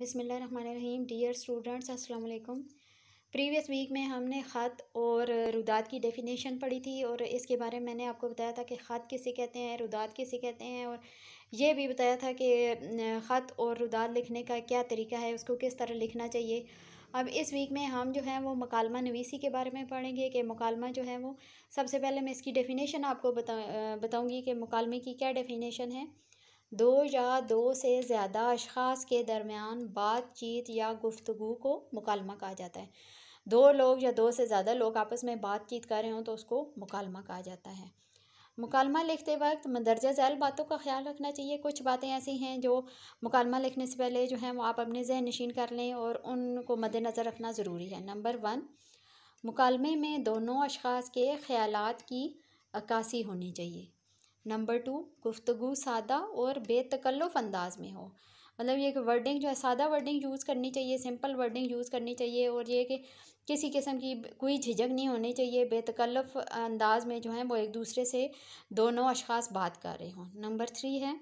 रहीम dear students अस्सलाम वालेकुम previous week में हमने ख़त और रुदात की डेफिनेशन पढ़ी थी और इसके बारे में मैंने आपको बताया था कि ख़त किसे कहते हैं रुदात किसे कहते हैं और ये भी बताया था कि ख़त और रुदात लिखने का क्या तरीका है उसको किस तरह लिखना चाहिए अब इस वीक में हम जो हैं वो मकालमा नवीसी के बारे में पढ़ेंगे कि मकालमा जो है वो सबसे पहले मैं इसकी डेफिनेशन आपको बता बताऊँगी कि मकालमे की क्या डेफिनेशन है दो या दो से ज़्यादा अशखास के दरमियान बातचीत या गुफ्तु को मुकालमा कहा जाता है दो लोग या दो से ज़्यादा लोग आपस में बातचीत कर रहे हों तो उसको मुकालमा कहा जाता है मुकालमा लिखते वक्त मंदरजा झैल बातों का ख्याल रखना चाहिए कुछ बातें ऐसी हैं जो मुकालमा लिखने से पहले जो हैं वो आप अपने जहन नशीन कर लें और उनको मद्दनज़र रखना ज़रूरी है नंबर वन मुकालमे में दोनों अशखास के ख्याल की अक्सी होनी चाहिए नंबर टू गुफ्तगु सादा और बेतकल्लुफ़ अंदाज में हो मतलब ये कि वर्डिंग जो है सादा वर्डिंग यूज़ करनी चाहिए सिंपल वर्डिंग यूज़ करनी चाहिए और ये कि किसी किस्म की कोई झिझक नहीं होनी चाहिए बेतकल्लफ़ अंदाज में जो है वो एक दूसरे से दोनों अशास बात कर रहे हों नंबर थ्री है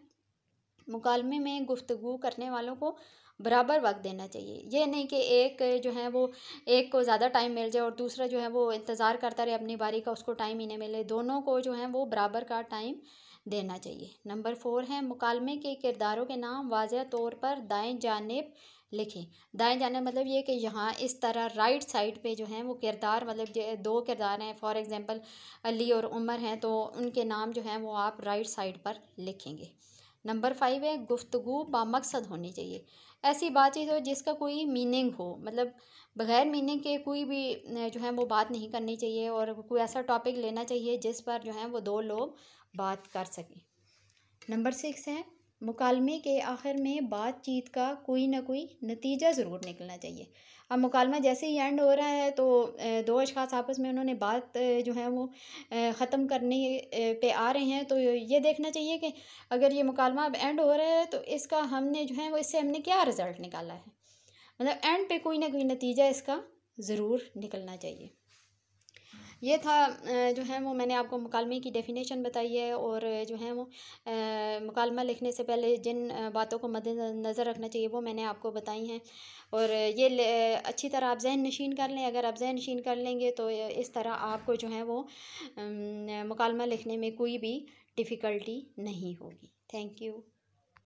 मुकालमे में गुफ्तगु करने वालों को बराबर वक्त देना चाहिए यह नहीं कि एक जो है वो एक को ज़्यादा टाइम मिल जाए और दूसरा जो है वो इंतज़ार करता रहे अपनी बारी का उसको टाइम ही नहीं मिले दोनों को जो है वो बराबर का टाइम देना चाहिए नंबर फोर है मुकालमे के किरदारों के नाम वाज तौर पर दाएं जानब लिखें दाएँ जानेब मतलब ये कि यहाँ इस तरह राइट साइड पे जो हैं वो किरदार मतलब दो किरदार हैं फॉर एग्ज़ाम्पल अली और उमर हैं तो उनके नाम जो हैं वो आप राइट साइड पर लिखेंगे नंबर फाइव है गुफ्तु बामकसद होनी चाहिए ऐसी बातचीत हो जिसका कोई मीनिंग हो मतलब बग़ैर मीनिंग के कोई भी जो है वो बात नहीं करनी चाहिए और कोई ऐसा टॉपिक लेना चाहिए जिस पर जो है वो दो लोग बात कर सकें नंबर सिक्स है मुकालमे के आखिर में बातचीत का कोई ना कोई नतीजा ज़रूर निकलना चाहिए अब मुकालमा जैसे ही एंड हो रहा है तो दो अशास आपस में उन्होंने बात जो है वो ख़त्म करने पे आ रहे हैं तो ये देखना चाहिए कि अगर ये मुकालमा अब एंड हो रहा है तो इसका हमने जो है वो इससे हमने क्या रिज़ल्ट निकाला है मतलब एंड पे कोई ना कोई नतीजा इसका ज़रूर निकलना चाहिए ये था जो है वो मैंने आपको मुकालमे की डेफिनेशन बताई है और जो है वो मुकालमा लिखने से पहले जिन बातों को मद्द नज़र रखना चाहिए वो मैंने आपको बताई हैं और ये अच्छी तरह आप जहन नशीन कर लें अगर आप जहन नशीन कर लेंगे तो इस तरह आपको जो है वो मुकालमा लिखने में कोई भी डिफ़िकल्टी नहीं होगी थैंक यू